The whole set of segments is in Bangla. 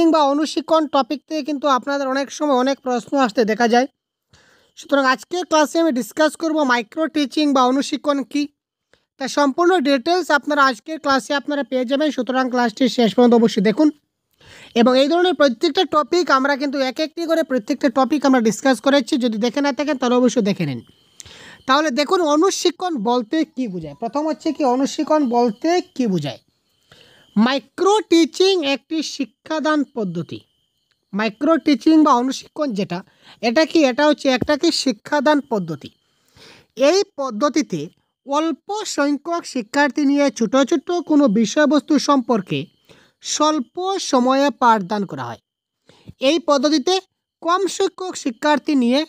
কিংবা অনুশিক্ষণ টপিক থেকে কিন্তু আপনাদের অনেক সময় অনেক প্রশ্ন আসতে দেখা যায় সুতরাং আজকের ক্লাসে আমি ডিসকাস করব মাইক্রো টিচিং বা অনুশিক্ষণ কী তা সম্পূর্ণ ডিটেলস আপনারা আজকের ক্লাসে আপনারা পেয়ে যাবেন সুতরাং ক্লাসটি শেষ পর্যন্ত অবশ্যই দেখুন এবং এই ধরনের প্রত্যেকটা টপিক আমরা কিন্তু এক একটি করে প্রত্যেকটা টপিক আমরা ডিসকাস করেছি যদি দেখে না থাকেন তাহলে অবশ্যই দেখে নিন তাহলে দেখুন অনুশিক্ষণ বলতে কি বোঝায় প্রথম হচ্ছে কি অনুশিক্ষণ বলতে কি বোঝায় মাইক্রো টিচিং একটি শিক্ষাদান পদ্ধতি মাইক্রো টিচিং বা অনুশিক্ষণ যেটা এটা কি এটা হচ্ছে একটা কি শিক্ষাদান পদ্ধতি এই পদ্ধতিতে অল্প সংখ্যক শিক্ষার্থী নিয়ে ছোট ছোট কোনো বিষয়বস্তু সম্পর্কে স্বল্প সময়ে পাঠদান করা হয় এই পদ্ধতিতে কম সংখ্যক শিক্ষার্থী নিয়ে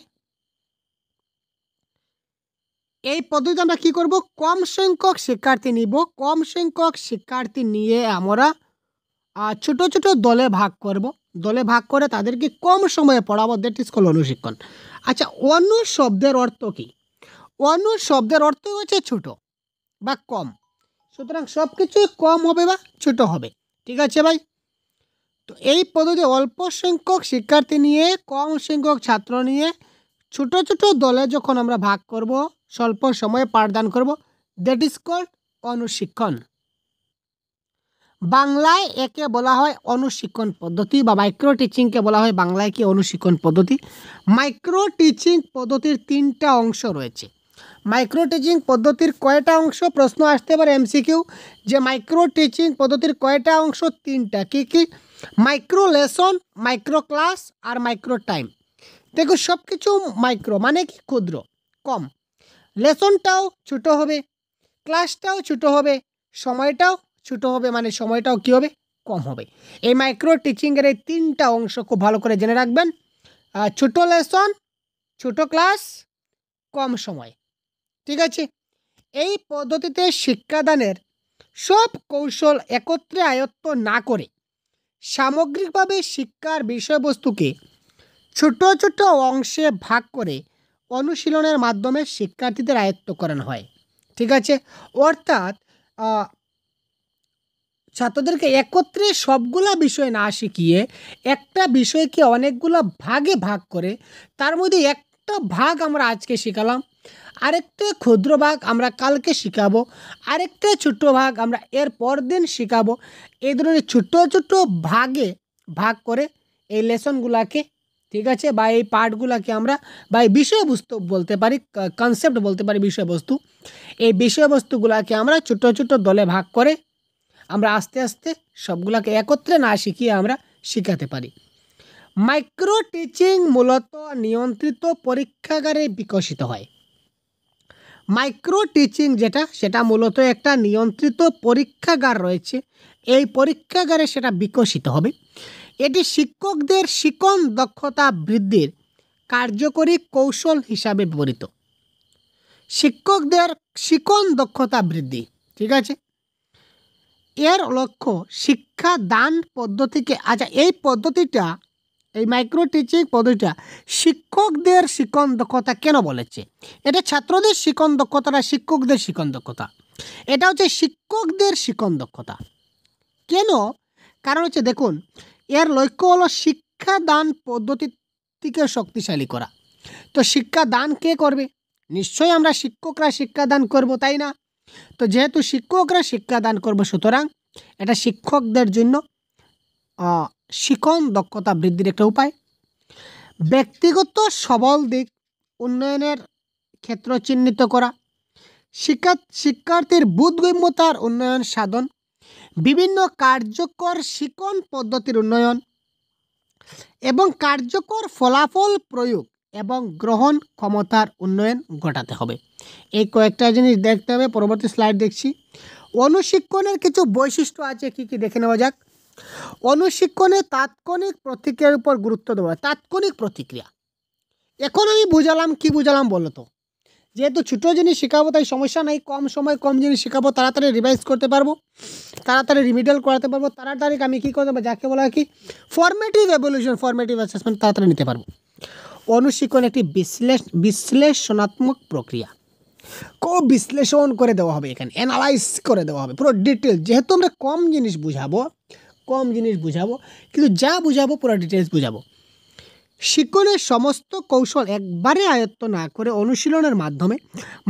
এই পদ্ধতিতে আমরা কী করব কম সংখ্যক শিক্ষার্থী নিব কম সংখ্যক শিক্ষার্থী নিয়ে আমরা ছোট ছোট দলে ভাগ করব দলে ভাগ করে তাদেরকে কম সময়ে পড়াবো দ্যাট ইস কল অনুশিক্ষণ আচ্ছা অনু শব্দের অর্থ কী অনু শব্দের অর্থ হচ্ছে ছোট বা কম সুতরাং সব কিছুই কম হবে বা ছোট হবে ঠিক আছে ভাই তো এই পদ্ধতি অল্প সংখ্যক শিক্ষার্থী নিয়ে কম সংখ্যক ছাত্র নিয়ে ছোট ছোট দলে যখন আমরা ভাগ করব স্বল্প সময়ে পাঠদান করব দ্যাট ইজ কল্ড অনুশিক্ষণ বাংলায় একে বলা হয় অনুশিক্ষণ পদ্ধতি বা মাইক্রো টিচিংকে বলা হয় বাংলায় কি অনুশিক্ষণ পদ্ধতি মাইক্রো টিচিং পদ্ধতির তিনটা অংশ রয়েছে মাইক্রো টিচিং পদ্ধতির কয়টা অংশ প্রশ্ন আসতে পারে এমসিকিউ যে মাইক্রো টিচিং পদ্ধতির কয়টা অংশ তিনটা কি কি মাইক্রো লেসন মাইক্রো ক্লাস আর মাইক্রো টাইম দেখো সব কিছু মাইক্রো মানে কি ক্ষুদ্র কম লেসনটাও ছোট হবে ক্লাসটাও ছোট হবে সময়টাও ছোট হবে মানে সময়টাও কী হবে কম হবে এই মাইক্রো টিচিংয়ের এই তিনটা অংশ খুব ভালো করে জেনে রাখবেন ছোট লেসন ছোট ক্লাস কম সময় ঠিক আছে এই পদ্ধতিতে শিক্ষাদানের সব কৌশল একত্রে আয়ত্ত না করে সামগ্রিকভাবে শিক্ষার বিষয়বস্তুকে ছোট ছোট অংশে ভাগ করে অনুশীলনের মাধ্যমে শিক্ষার্থীদের আয়ত্ত করানো হয় ঠিক আছে অর্থাৎ ছাত্রদেরকে একত্রে সবগুলা বিষয় না শিখিয়ে একটা বিষয়কে অনেকগুলো ভাগে ভাগ করে তার মধ্যে একটা ভাগ আমরা আজকে শেখালাম আরেকটা ক্ষুদ্র ভাগ আমরা কালকে শেখাবো আরেকটা ছোট্ট ভাগ আমরা এর পর দিন শেখাবো এই ধরনের ছোট ছোট ভাগে ভাগ করে এই লেসনগুলাকে ঠিক আছে বা এই পার্টগুলোকে আমরা বা এই বিষয়বস্তু বলতে পারি কনসেপ্ট বলতে পারি বিষয়বস্তু এই বিষয়বস্তুগুলোকে আমরা ছোট ছোট দলে ভাগ করে আমরা আস্তে আস্তে সবগুলোকে একত্রে না শিখিয়ে আমরা শিখাতে পারি মাইক্রো টিচিং মূলত নিয়ন্ত্রিত পরীক্ষাগারে বিকশিত হয় মাইক্রো টিচিং যেটা সেটা মূলত একটা নিয়ন্ত্রিত পরীক্ষাগার রয়েছে এই পরীক্ষাগারে সেটা বিকশিত হবে এটি শিক্ষকদের শিকন দক্ষতা বৃদ্ধির কার্যকরী কৌশল হিসাবে বিবরিত শিক্ষকদের শিকন দক্ষতা বৃদ্ধি ঠিক আছে এর লক্ষ্য শিক্ষা দান পদ্ধতিকে আচ্ছা এই পদ্ধতিটা এই মাইক্রো টিচিং পদ্ধতিটা শিক্ষকদের শিকন দক্ষতা কেন বলেছে এটা ছাত্রদের শিকন দক্ষতা না শিক্ষকদের শিকন দক্ষতা এটা হচ্ছে শিক্ষকদের শিকন দক্ষতা কেন কারণ হচ্ছে দেখুন এর লক্ষ্য হলো শিক্ষাদান পদ্ধতিকে শক্তিশালী করা তো শিক্ষাদান কে করবে নিশ্চয়ই আমরা শিক্ষকরা শিক্ষাদান করব তাই না তো যেহেতু শিক্ষকরা শিক্ষাদান করব সুতরাং এটা শিক্ষকদের জন্য শিখন দক্ষতা বৃদ্ধির একটা উপায় ব্যক্তিগত সবল দিক উন্নয়নের ক্ষেত্র চিহ্নিত করা শিক্ষা শিক্ষার্থীর বোধগম্যতার উন্নয়ন সাধন বিভিন্ন কার্যকর শিকন পদ্ধতির উন্নয়ন এবং কার্যকর ফলাফল প্রয়োগ এবং গ্রহণ ক্ষমতার উন্নয়ন ঘটাতে হবে এই কয়েকটা জিনিস দেখতে হবে পরবর্তী স্লাইড দেখছি অনুশিক্ষণের কিছু বৈশিষ্ট্য আছে কি কি দেখে নেওয়া যাক অনুশিক্ষণে তাৎক্ষণিক প্রতিক্রিয়ার উপর গুরুত্ব দেওয়া তাৎক্ষণিক প্রতিক্রিয়া এখন আমি বুঝালাম কি বুঝালাম বলো তো যেহেতু ছোটো জিনিস শেখাবো তাই সমস্যা নাই কম সময় কম জিনিস শেখাবো তাড়াতাড়ি রিভাইজ করতে পারবো তাড়াতাড়ি রিমিডিয়াল করাতে পারবো তাড়াতাড়ি আমি কী করতে পারবো যাকে বলা হয় কি ফর্মেটিভ এভলিউশন ফর্মেটিভ অ্যাসেসমেন্ট তাড়াতাড়ি নিতে পারবো অনুশীকরণ একটি বিশ্লেষ বিশ্লেষণাত্মক প্রক্রিয়া কো বিশ্লেষণ করে দেওয়া হবে এখানে অ্যানালাইজ করে দেওয়া হবে পুরো ডিটেলস যেহেতু আমরা কম জিনিস বুঝাবো কম জিনিস বুঝাবো কিন্তু যা বুঝাবো পুরো ডিটেলস বুঝাবো শিকলের সমস্ত কৌশল একবারে আয়ত্ত না করে অনুশীলনের মাধ্যমে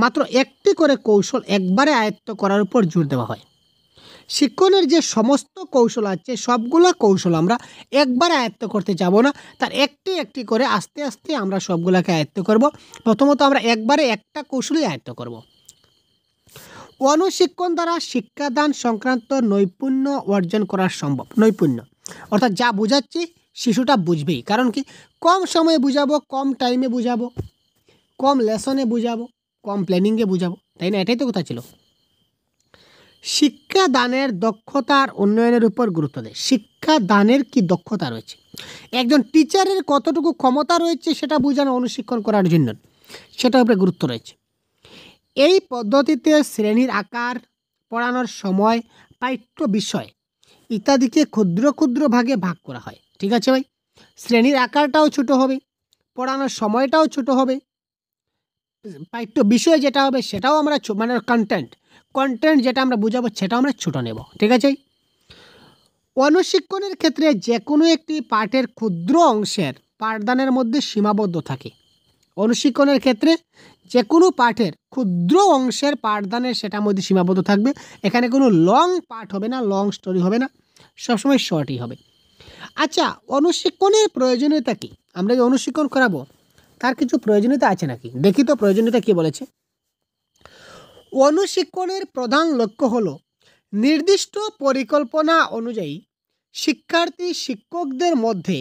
মাত্র একটি করে কৌশল একবারে আয়ত্ত করার উপর জোর দেওয়া হয় শিক্ষণের যে সমস্ত কৌশল আছে সবগুলো কৌশল আমরা একবারে আয়ত্ত করতে যাব না তার একটি একটি করে আস্তে আস্তে আমরা সবগুলোকে আয়ত্ত করব প্রথমত আমরা একবারে একটা কৌশলই আয়ত্ত করব অনুশিক্ষণ দ্বারা শিক্ষাদান সংক্রান্ত নৈপুণ্য অর্জন করা সম্ভব নৈপুণ্য অর্থাৎ যা বোঝাচ্ছি শিশুটা বুঝবেই কারণ কি কম সময়ে বুঝাবো কম টাইমে বুঝাবো কম লেসনে বুঝাবো কম প্ল্যানিংয়ে বুঝাবো তাই না এটাই তো কথা ছিল শিক্ষাদানের দক্ষতার উন্নয়নের উপর গুরুত্ব দেয় শিক্ষাদানের কি দক্ষতা রয়েছে একজন টিচারের কতটুকু ক্ষমতা রয়েছে সেটা বোঝানো অনুশিক্ষণ করার জন্য সেটার উপরে গুরুত্ব রয়েছে এই পদ্ধতিতে শ্রেণীর আকার পড়ানোর সময় পাঠ্য বিষয় ইত্যাদিকে ক্ষুদ্র ক্ষুদ্র ভাগে ভাগ করা হয় ঠিক আছে ভাই শ্রেণীর আকারটাও ছোট হবে পড়ানোর সময়টাও ছোট হবে পাঠ্য বিষয় যেটা হবে সেটাও আমরা মানে কন্টেন্ট কন্টেন্ট যেটা আমরা বুঝাবো সেটাও আমরা ছোট নেব ঠিক আছে অনুশিক্ষণের ক্ষেত্রে যে কোনো একটি পাঠের ক্ষুদ্র অংশের পাঠদানের মধ্যে সীমাবদ্ধ থাকে অনুশিক্ষণের ক্ষেত্রে যে কোনো পাঠের ক্ষুদ্র অংশের পাঠদানের সেটার মধ্যে সীমাবদ্ধ থাকবে এখানে কোনো লং পাঠ হবে না লং স্টোরি হবে না সবসময় শর্টই হবে আচ্ছা অনুশিক্ষণের প্রয়োজনীয়তা কী আমরা যে অনুশিক্ষণ করাবো তার কিছু প্রয়োজনীয়তা আছে নাকি দেখি তো প্রয়োজনীয়তা কী বলেছে অনুশিক্ষণের প্রধান লক্ষ্য হল নির্দিষ্ট পরিকল্পনা অনুযায়ী শিক্ষার্থী শিক্ষকদের মধ্যে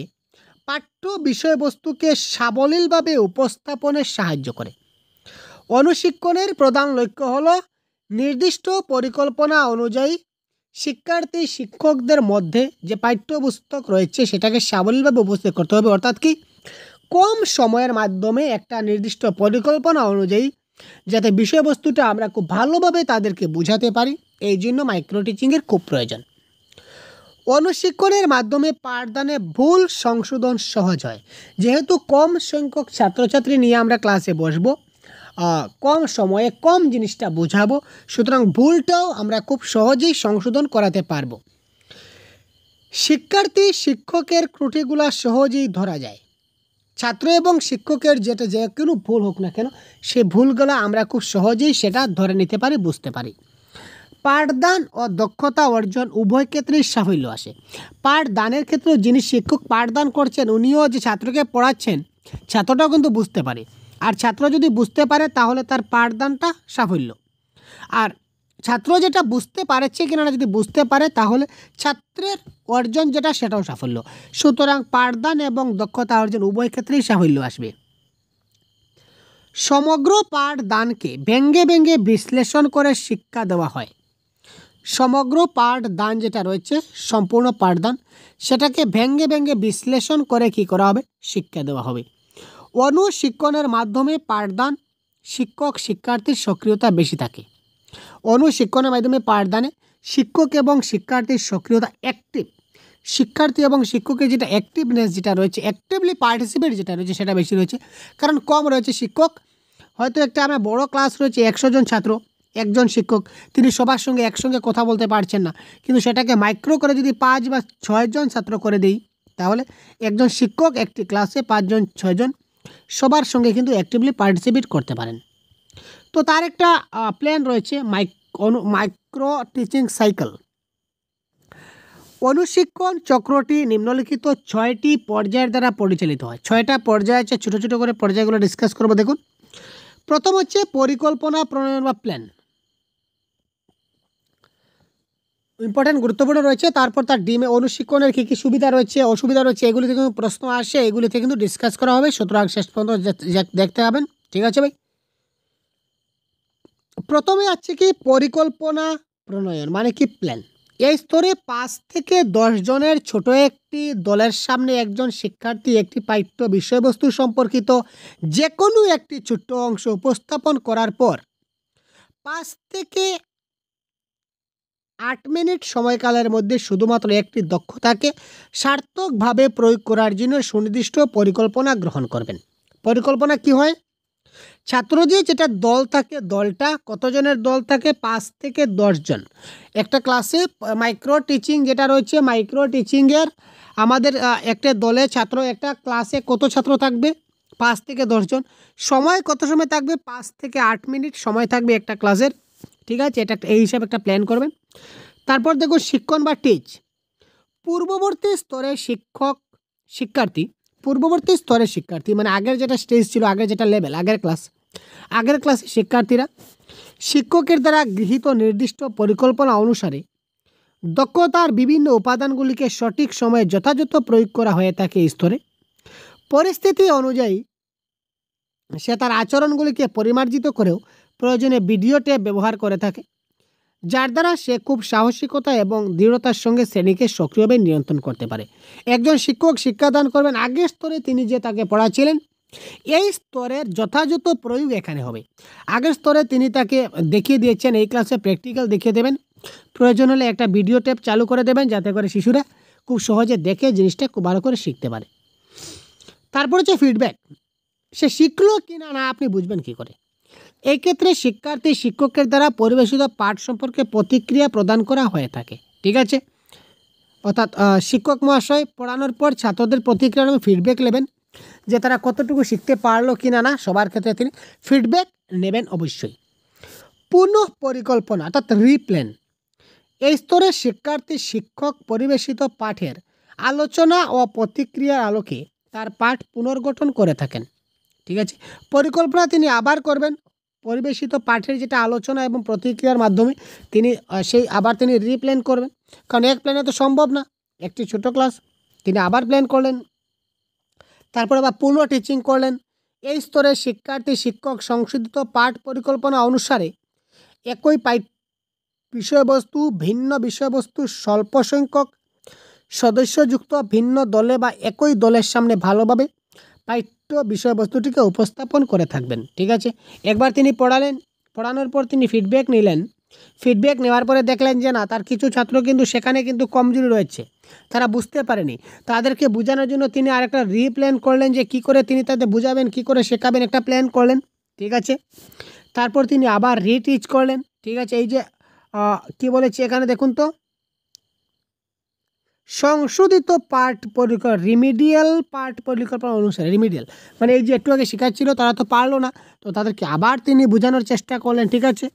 পাঠ্য বিষয়বস্তুকে সাবলীলভাবে উপস্থাপনে সাহায্য করে অনুশিক্ষণের প্রধান লক্ষ্য হল নির্দিষ্ট পরিকল্পনা অনুযায়ী শিক্ষার্থী শিক্ষকদের মধ্যে যে পাঠ্যপুস্তক রয়েছে সেটাকে সাবলীলভাবে উপস্থিত করতে হবে অর্থাৎ কি কম সময়ের মাধ্যমে একটা নির্দিষ্ট পরিকল্পনা অনুযায়ী যাতে বিষয়বস্তুটা আমরা খুব ভালোভাবে তাদেরকে বুঝাতে পারি এই জন্য মাইক্রো টিচিংয়ের খুব প্রয়োজন অনুশিক্ষণের মাধ্যমে পাঠদানে ভুল সংশোধন সহজ হয় যেহেতু কম সংখ্যক ছাত্রছাত্রী নিয়ে আমরা ক্লাসে বসবো কম সময়ে কম জিনিসটা বোঝাবো সুতরাং ভুলটাও আমরা খুব সহজেই সংশোধন করাতে পারবো শিক্ষার্থী শিক্ষকের ত্রুটিগুলো সহজেই ধরা যায় ছাত্র এবং শিক্ষকের যেটা যে কোনো ভুল হোক না কেন সে ভুলগুলো আমরা খুব সহজেই সেটা ধরে নিতে পারি বুঝতে পারি পাঠদান ও দক্ষতা অর্জন উভয় ক্ষেত্রেই সাফল্য আসে পাঠদানের ক্ষেত্রেও যিনি শিক্ষক পাঠদান করছেন উনিও যে ছাত্রকে পড়াচ্ছেন ছাত্রটাও কিন্তু বুঝতে পারে আর ছাত্র যদি বুঝতে পারে তাহলে তার পাঠদানটা সাফল্য আর ছাত্র যেটা বুঝতে পারছে কিনা যদি বুঝতে পারে তাহলে ছাত্রের অর্জন যেটা সেটাও সাফল্য সুতরাং পাঠদান এবং দক্ষতা অর্জন উভয় ক্ষেত্রেই সাফল্য আসবে সমগ্র পাঠদানকে ব্যঙ্গে ব্যঙ্গে বিশ্লেষণ করে শিক্ষা দেওয়া হয় সমগ্র পাঠদান যেটা রয়েছে সম্পূর্ণ পাঠদান সেটাকে ভেঙ্গে ভেঙ্গে বিশ্লেষণ করে কি করা হবে শিক্ষা দেওয়া হবে অনুশিক্ষণের মাধ্যমে পাঠদান শিক্ষক শিক্ষার্থীর সক্রিয়তা বেশি থাকে অনুশিক্ষণের মাধ্যমে পাঠদানে শিক্ষক এবং শিক্ষার্থীর সক্রিয়তা অ্যাক্টিভ শিক্ষার্থী এবং শিক্ষকের যেটা অ্যাক্টিভনেস যেটা রয়েছে অ্যাক্টিভলি পার্টিসিপেট যেটা রয়েছে সেটা বেশি রয়েছে কারণ কম রয়েছে শিক্ষক হয়তো একটা আমার বড় ক্লাস রয়েছে একশো জন ছাত্র একজন শিক্ষক তিনি সবার সঙ্গে একসঙ্গে কথা বলতে পারছেন না কিন্তু সেটাকে মাইক্রো করে যদি পাঁচ বা ছয়জন ছাত্র করে দেই তাহলে একজন শিক্ষক একটি ক্লাসে পাঁচজন ছয়জন সবার সঙ্গে কিন্তু অ্যাক্টিভলি পার্টিসিপেট করতে পারেন তো তার একটা প্ল্যান রয়েছে মাইক মাইক্রো টিচিং সাইকেল অনুশিক্ষণ চক্রটি নিম্নলিখিত ছয়টি পর্যায়ের দ্বারা পরিচালিত হয় ছয়টা পর্যায় আছে ছোটো ছোটো করে পর্যায়গুলো ডিসকাস করবো দেখুন প্রথম হচ্ছে পরিকল্পনা প্রণয়ন বা প্ল্যান ইম্পর্টেন্ট গুরুত্বপূর্ণ রয়েছে তারপর তার ডিমে অনুশিক্ষণের কী কী সুবিধা রয়েছে অসুবিধা রয়েছে এগুলি থেকে কিন্তু প্রশ্ন আসে এগুলিতে কিন্তু ডিসকাস করা হবে সুতরাং শেষ পর্যন্ত দেখতে পাবেন ঠিক আছে ভাই প্রথমে আছে কি পরিকল্পনা প্রণয়ন মানে কি প্ল্যান এই স্তরে পাঁচ থেকে দশ জনের ছোট একটি দলের সামনে একজন শিক্ষার্থী একটি পাঠ্য বিষয়বস্তু সম্পর্কিত যে কোনো একটি ছোট্ট অংশ উপস্থাপন করার পর পাঁচ থেকে আট মিনিট সময়কালের মধ্যে শুধুমাত্র একটি দক্ষতাকে সার্থকভাবে প্রয়োগ করার জন্য সুনির্দিষ্ট পরিকল্পনা গ্রহণ করবেন পরিকল্পনা কি হয় ছাত্র যে যেটা দল থাকে দলটা কতজনের দল থাকে পাঁচ থেকে দশজন একটা ক্লাসে মাইক্রো টিচিং যেটা রয়েছে মাইক্রো টিচিংয়ের আমাদের একটা দলে ছাত্র একটা ক্লাসে কত ছাত্র থাকবে পাঁচ থেকে দশজন সময় কত সময় থাকবে পাঁচ থেকে আট মিনিট সময় থাকবে একটা ক্লাসের ঠিক আছে এটা এই হিসাবে একটা প্ল্যান করবেন তারপর দেখো শিক্ষণ বা টিচ পূর্ববর্তী স্তরের শিক্ষক শিক্ষার্থী পূর্ববর্তী স্তরের শিক্ষার্থী মানে আগের যেটা স্টেজ ছিল আগের যেটা লেভেল আগের ক্লাস আগের ক্লাসে শিক্ষার্থীরা শিক্ষকের দ্বারা গৃহীত নির্দিষ্ট পরিকল্পনা অনুসারে দক্ষতার বিভিন্ন উপাদানগুলিকে সঠিক সময়ে যথাযথ প্রয়োগ করা হয়ে থাকে স্তরে পরিস্থিতি অনুযায়ী সে তার আচরণগুলিকে পরিমার্জিত করেও প্রয়োজনে ভিডিও টেপ ব্যবহার করে থাকে যার দ্বারা সে খুব সাহসিকতা এবং দৃঢ়তার সঙ্গে শ্রেণীকে সক্রিয়ভাবে নিয়ন্ত্রণ করতে পারে একজন শিক্ষক শিক্ষাদান করবেন আগের স্তরে তিনি যে তাকে পড়াচ্ছিলেন এই স্তরের যথাযথ প্রয়োগ এখানে হবে আগের স্তরে তিনি তাকে দেখিয়ে দিয়েছেন এই ক্লাসে প্র্যাকটিক্যাল দেখিয়ে দেবেন প্রয়োজন হলে একটা ভিডিও টেপ চালু করে দেবেন যাতে করে শিশুরা খুব সহজে দেখে জিনিসটা খুব ভালো করে শিখতে পারে তারপর হচ্ছে ফিডব্যাক সে শিখলো কি না না আপনি বুঝবেন কি করে এক্ষেত্রে শিক্ষার্থী শিক্ষকের দ্বারা পরিবেশিত পাঠ সম্পর্কে প্রতিক্রিয়া প্রদান করা হয়ে থাকে ঠিক আছে অর্থাৎ শিক্ষক মহাশয় পড়ানোর পর ছাত্রদের প্রতিক্রিয়া নামে ফিডব্যাক নেবেন যে তারা কতটুকু শিখতে পারলো কি না না সবার ক্ষেত্রে তিনি ফিডব্যাক নেবেন অবশ্যই পুনঃ পরিকল্পনা অর্থাৎ রিপ্ল্যান এই স্তরে শিক্ষার্থী শিক্ষক পরিবেশিত পাঠের আলোচনা ও প্রতিক্রিয়ার আলোকে তার পাঠ পুনর্গঠন করে থাকেন ঠিক আছে পরিকল্পনা তিনি আবার করবেন পরিবেশিত পাঠের যেটা আলোচনা এবং প্রতিক্রিয়ার মাধ্যমে তিনি সেই আবার তিনি রিপ্ল্যান করবেন কারণ এক প্ল্যানে তো সম্ভব না একটি ছোট ক্লাস তিনি আবার প্ল্যান করলেন তারপরে আবার পুনঃ টিচিং করলেন এই স্তরে শিক্ষার্থী শিক্ষক সংশোধিত পাঠ পরিকল্পনা অনুসারে একই পাই বিষয়বস্তু ভিন্ন বিষয়বস্তু স্বল্প সংখ্যক সদস্যযুক্ত ভিন্ন দলে বা একই দলের সামনে ভালোভাবে পাই বিষয়বস্তুটিকে উপস্থাপন করে থাকবেন ঠিক আছে একবার তিনি পড়ালেন পড়ানোর পর তিনি ফিডব্যাক নিলেন ফিডব্যাক নেওয়ার পরে দেখলেন যে না তার কিছু ছাত্র কিন্তু সেখানে কিন্তু কমজোরি রয়েছে তারা বুঝতে পারেনি তাদেরকে বোঝানোর জন্য তিনি আরেকটা রিপ্ল্যান করলেন যে কি করে তিনি তাদের বুঝাবেন কি করে শেখাবেন একটা প্ল্যান করলেন ঠিক আছে তারপর তিনি আবার রিটিচ করলেন ঠিক আছে এই যে কি বলেছি এখানে দেখুন তো সংশোধিত পার্ট পরিকল্পনা রিমিডিয়াল পার্ট পরিকল্পনা অনুসারে রিমিডিয়াল মানে এই যে একটু আগে শেখাচ্ছিল তারা তো পারলো না তো তাদেরকে আবার তিনি বোঝানোর চেষ্টা করলেন ঠিক আছে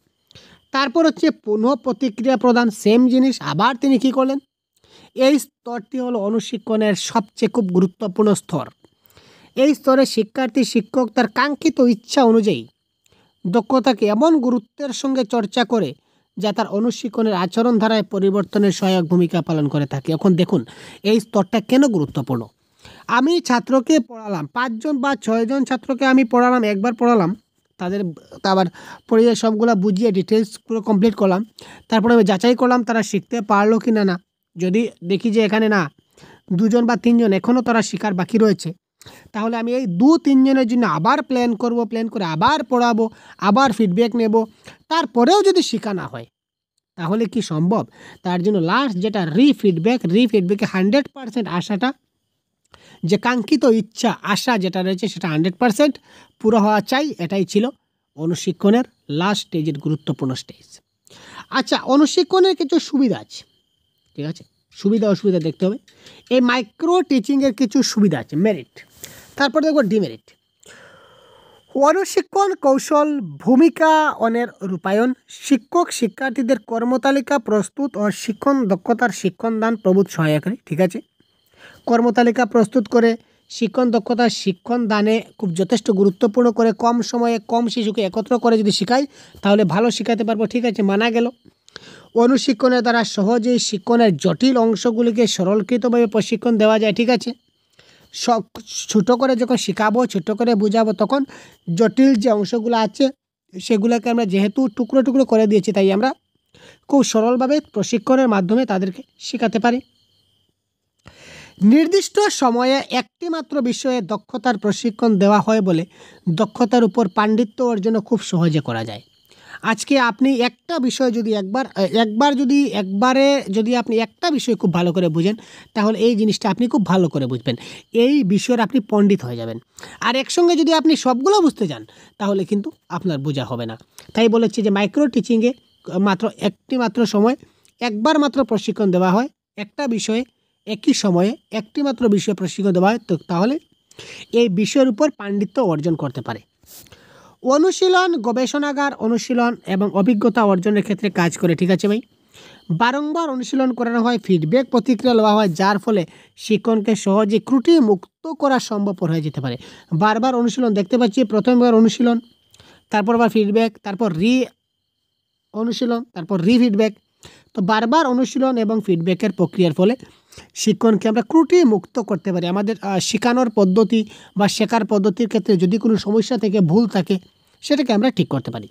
তারপর হচ্ছে পুনঃ প্রতিক্রিয়া প্রদান সেম জিনিস আবার তিনি কি করলেন এই স্তরটি হলো অনুশিক্ষণের সবচেয়ে খুব গুরুত্বপূর্ণ স্তর এই স্তরে শিক্ষার্থী শিক্ষক তার কাঙ্ক্ষিত ইচ্ছা অনুযায়ী দক্ষতাকে এমন গুরুত্বের সঙ্গে চর্চা করে যা তার অনুশীকনের আচরণ ধারায় পরিবর্তনের সহায়ক ভূমিকা পালন করে থাকে এখন দেখুন এই স্তরটা কেন গুরুত্বপূর্ণ আমি ছাত্রকে পড়ালাম পাঁচজন বা ছয়জন ছাত্রকে আমি পড়ালাম একবার পড়ালাম তাদের আবার পড়িয়ে সবগুলো বুঝিয়ে ডিটেলস পুরো কমপ্লিট করলাম তারপরে আমি যাচাই করলাম তারা শিখতে পারলো কি না না যদি দেখি যে এখানে না দুজন বা তিনজন এখনও তারা শেখার বাকি রয়েছে তাহলে আমি এই দু তিনজনের জন্য আবার প্ল্যান করব প্ল্যান করে আবার পড়াবো আবার ফিডব্যাক নেব তারপরেও যদি শেখা না হয় তাহলে কি সম্ভব তার জন্য লাস্ট যেটা রি ফিডব্যাক রি ফিডব্যাকে হান্ড্রেড পারসেন্ট আসাটা যে কাঙ্ক্ষিত ইচ্ছা আশা যেটা রয়েছে সেটা হান্ড্রেড পারসেন্ট পুরো হওয়া চাই এটাই ছিল অনুশিক্ষণের লাস্ট স্টেজের গুরুত্বপূর্ণ স্টেজ আচ্ছা অনুশিক্ষণের কিছু সুবিধা আছে ঠিক আছে সুবিধা অসুবিধা দেখতে হবে এই মাইক্রো টিচিংয়ের কিছু সুবিধা আছে মেরিট তারপর দেখব ডিমেরিট অনুশিক্ষণ কৌশল ভূমিকা অনের রূপায়ণ শিক্ষক শিক্ষার্থীদের কর্মতালিকা প্রস্তুত ও শিক্ষণ দক্ষতার শিক্ষণ দান প্রভূত সহায়ক ঠিক আছে কর্মতালিকা প্রস্তুত করে শিক্ষণ দক্ষতা শিক্ষণ দানে খুব যথেষ্ট গুরুত্বপূর্ণ করে কম সময়ে কম শিশুকে একত্র করে যদি শিখাই তাহলে ভালো শেখাতে পারবো ঠিক আছে মানা গেল অনুশিক্ষণের দ্বারা সহজেই শিক্ষণের জটিল অংশগুলিকে সরলকৃতভাবে প্রশিক্ষণ দেওয়া যায় ঠিক আছে সব ছোটো করে যখন শেখাবো ছোটো করে বোঝাবো তখন জটিল যে অংশগুলো আছে সেগুলোকে আমরা যেহেতু টুকরো টুকরো করে দিয়েছি তাই আমরা খুব সরলভাবে প্রশিক্ষণের মাধ্যমে তাদেরকে শেখাতে পারি নির্দিষ্ট সময়ে একটি মাত্র বিষয়ে দক্ষতার প্রশিক্ষণ দেওয়া হয় বলে দক্ষতার উপর পাণ্ডিত্য অর্জন খুব সহজে করা যায় আজকে আপনি একটা বিষয় যদি একবার একবার যদি একবারে যদি আপনি একটা বিষয় খুব ভালো করে বুঝেন তাহলে এই জিনিসটা আপনি খুব ভালো করে বুঝবেন এই বিষয়ের আপনি পণ্ডিত হয়ে যাবেন আর একসঙ্গে যদি আপনি সবগুলো বুঝতে যান তাহলে কিন্তু আপনার বোঝা হবে না তাই বলেছি যে মাইক্রো টিচিংয়ে মাত্র একটি মাত্র সময় একবার মাত্র প্রশিক্ষণ দেওয়া হয় একটা বিষয়ে একই সময়ে একটি মাত্র বিষয়ে প্রশিক্ষণ দেওয়া হয় তো তাহলে এই বিষয়ের উপর পাণ্ডিত্য অর্জন করতে পারে অনুশীলন গবেষণাগার অনুশীলন এবং অভিজ্ঞতা অর্জনের ক্ষেত্রে কাজ করে ঠিক আছে ভাই বারংবার অনুশীলন করানো হয় ফিডব্যাক প্রতিক্রিয়া লওয়া হয় যার ফলে শিক্ষণকে সহজে ত্রুটি মুক্ত করা সম্ভবপর হয়ে যেতে পারে বারবার অনুশীলন দেখতে পাচ্ছি প্রথমবার অনুশীলন তারপর আবার ফিডব্যাক তারপর রি অনুশীলন তারপর রি ফিডব্যাক তো বারবার অনুশীলন এবং ফিডব্যাকের প্রক্রিয়ার ফলে শিক্ষণকে আমরা ক্রুটি মুক্ত করতে পারি আমাদের শেখানোর পদ্ধতি বা শেখার পদ্ধতির ক্ষেত্রে যদি কোনো সমস্যা থেকে ভুল থাকে সেটাকে আমরা ঠিক করতে পারি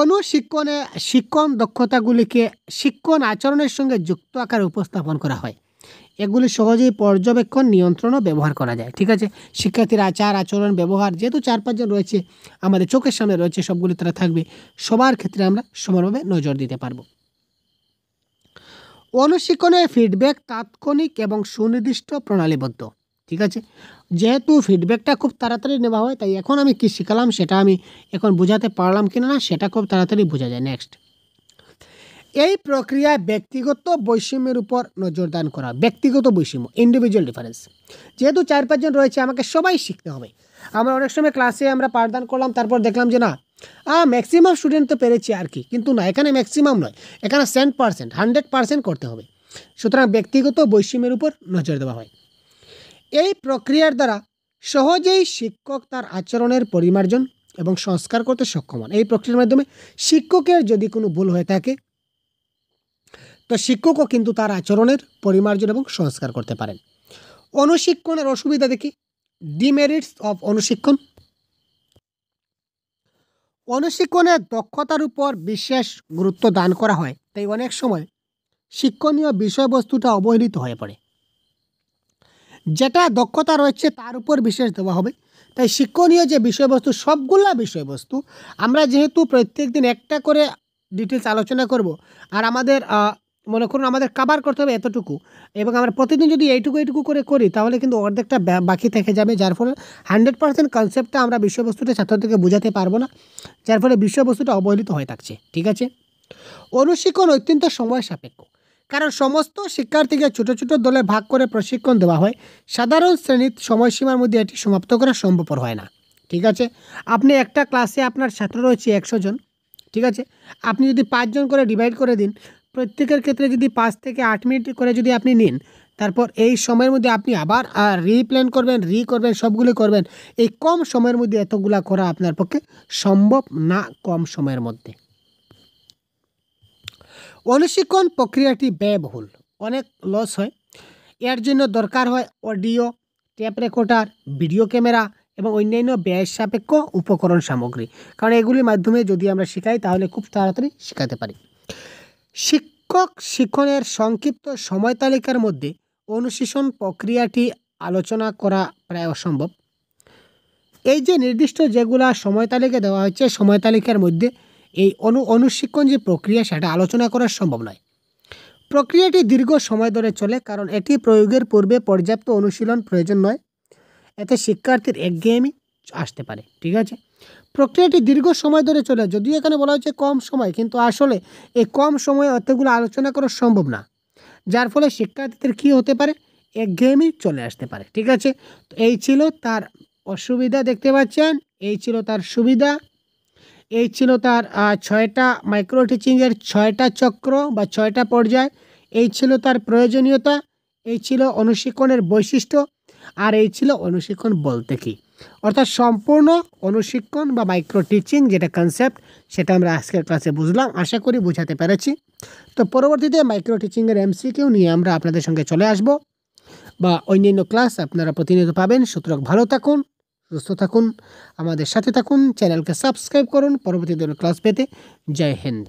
অনুশিক্ষণে শিক্ষণ দক্ষতাগুলিকে শিক্ষণ আচরণের সঙ্গে যুক্ত আকারে উপস্থাপন করা হয় এগুলি সহজেই পর্যবেক্ষণ নিয়ন্ত্রণও ব্যবহার করা যায় ঠিক আছে শিক্ষার্থীর আচার আচরণ ব্যবহার যেহেতু চার পাঁচজন রয়েছে আমাদের চোখের সামনে রয়েছে সবগুলি তারা থাকবে সবার ক্ষেত্রে আমরা সমানভাবে নজর দিতে পারবো অনুশিক্ষণের ফিডব্যাক তাৎক্ষণিক এবং সুনির্দিষ্ট প্রণালীবদ্ধ ঠিক আছে যেহেতু ফিডব্যাকটা খুব তাড়াতাড়ি নেওয়া হয় তাই এখন আমি কি শিখালাম সেটা আমি এখন বোঝাতে পারলাম কিনা না সেটা খুব তাড়াতাড়ি বোঝা যায় নেক্সট এই প্রক্রিয়ায় ব্যক্তিগত বৈষম্যের উপর নজরদান করা ব্যক্তিগত বৈষম্য ইন্ডিভিজুয়াল ডিফারেন্স যেহেতু চার পাঁচজন রয়েছে আমাকে সবাই শিখতে হবে আমরা অনেক সময় ক্লাসে আমরা পাঠদান করলাম তারপর দেখলাম যে না ম্যাক্সিমাম স্টুডেন্ট তো পেরেছি আর কি কিন্তু না এখানে ম্যাক্সিমাম নয় এখানে সেন্ট পার্সেন্ট হান্ড্রেড পার্সেন্ট করতে হবে সুতরাং ব্যক্তিগত বৈষম্যের উপর নজর দেওয়া হয় এই প্রক্রিয়ার দ্বারা সহজেই শিক্ষক তার আচরণের পরিমার্জন এবং সংস্কার করতে সক্ষম হন এই প্রক্রিয়ার মাধ্যমে শিক্ষকের যদি কোনো ভুল হয়ে থাকে তো শিক্ষকও কিন্তু তার আচরণের পরিমার্জন এবং সংস্কার করতে পারেন অনুশিক্ষণের অসুবিধা দেখি ডিমেরিটস অফ অনুশিক্ষণ অনুশিক্ষণে দক্ষতার উপর বিশেষ গুরুত্ব দান করা হয় তাই অনেক সময় শিক্ষণীয় বিষয়বস্তুটা অবহেলিত হয়ে পড়ে যেটা দক্ষতা রয়েছে তার উপর বিশেষ দেওয়া হবে তাই শিক্ষণীয় যে বিষয়বস্তু সবগুলা বিষয়বস্তু আমরা যেহেতু প্রত্যেক দিন একটা করে ডিটেলস আলোচনা করব আর আমাদের মনে করুন আমাদের কাবার করতে হবে এতটুকু এবং আমরা প্রতিদিন যদি এইটুকু এইটুকু করে করি তাহলে কিন্তু অর্ধেকটা বাকি থেকে যাবে যার ফলে হান্ড্রেড পার্সেন্ট কনসেপ্টটা আমরা বিষয়বস্তুটা ছাত্রদেরকে বোঝাতে পারবো না যার ফলে বিষয়বস্তুটা অবহেলিত হয়ে থাকছে ঠিক আছে অনুশীকরণ অত্যন্ত সময় সাপেক্ষ কারণ সমস্ত শিক্ষার্থীকে ছোটো ছোটো দলে ভাগ করে প্রশিক্ষণ দেওয়া হয় সাধারণ শ্রেণীর সময়সীমার মধ্যে এটি সমাপ্ত করা সম্ভবপর হয় না ঠিক আছে আপনি একটা ক্লাসে আপনার ছাত্র রয়েছে একশো জন ঠিক আছে আপনি যদি পাঁচজন করে ডিভাইড করে দিন প্রত্যেকের ক্ষেত্রে যদি পাঁচ থেকে আট মিনিট করে যদি আপনি নিন তারপর এই সময়ের মধ্যে আপনি আবার রিপ্ল্যান করবেন রি করবেন সবগুলো করবেন এই কম সময়ের মধ্যে এতগুলা করা আপনার পক্ষে সম্ভব না কম সময়ের মধ্যে অনুশীকরণ প্রক্রিয়াটি ব্যয়বহুল অনেক লস হয় এর জন্য দরকার হয় audio tape recorder video camera এবং অন্যান্য ব্যয় সাপেক্ষ উপকরণ সামগ্রী কারণ এগুলির মাধ্যমে যদি আমরা শেখাই তাহলে খুব তাড়াতাড়ি শেখাতে পারি শিক্ষক শিক্ষণের সংক্ষিপ্ত সময় তালিকার মধ্যে অনুশীষণ প্রক্রিয়াটি আলোচনা করা প্রায় অসম্ভব এই যে নির্দিষ্ট যেগুলা সময় তালিকা দেওয়া হয়েছে সময় তালিকার মধ্যে এই অনু অনুশীলন যে প্রক্রিয়া সেটা আলোচনা করা সম্ভব নয় প্রক্রিয়াটি দীর্ঘ সময় ধরে চলে কারণ এটি প্রয়োগের পূর্বে পর্যাপ্ত অনুশীলন প্রয়োজন নয় এতে শিক্ষার্থীর একঘেয়েমি আসতে পারে ঠিক আছে প্রক্রিয়াটি দীর্ঘ সময় ধরে চলে যদিও এখানে বলা হয়েছে কম সময় কিন্তু আসলে এই কম সময়ে অতগুলো আলোচনা করা সম্ভব না যার ফলে শিক্ষার্থীদের কী হতে পারে একঘেয়েমি চলে আসতে পারে ঠিক আছে তো এই ছিল তার অসুবিধা দেখতে পাচ্ছেন এই ছিল তার সুবিধা এই ছিল তার ছয়টা মাইক্রো টিচিংয়ের ছয়টা চক্র বা ছয়টা পর্যায় এই ছিল তার প্রয়োজনীয়তা এই ছিল অনুশীকনের বৈশিষ্ট্য আর এই ছিল অনুশীকরণ বলতে কী অর্থাৎ সম্পূর্ণ অনুশিক্ষণ বা মাইক্রো টিচিং যেটা কনসেপ্ট সেটা আমরা আজকের ক্লাসে বুঝলাম আশা করি বুঝাতে পেরেছি তো পরবর্তীতে মাইক্রো টিচিংয়ের কেউ নিয়ে আমরা আপনাদের সঙ্গে চলে আসব বা অন্যান্য ক্লাস আপনারা প্রতিনিয়ত পাবেন সুতরাং ভালো থাকুন সুস্থ থাকুন আমাদের সাথে থাকুন চ্যানেলকে সাবস্ক্রাইব করুন পরবর্তী ক্লাস পেতে জয় হিন্দ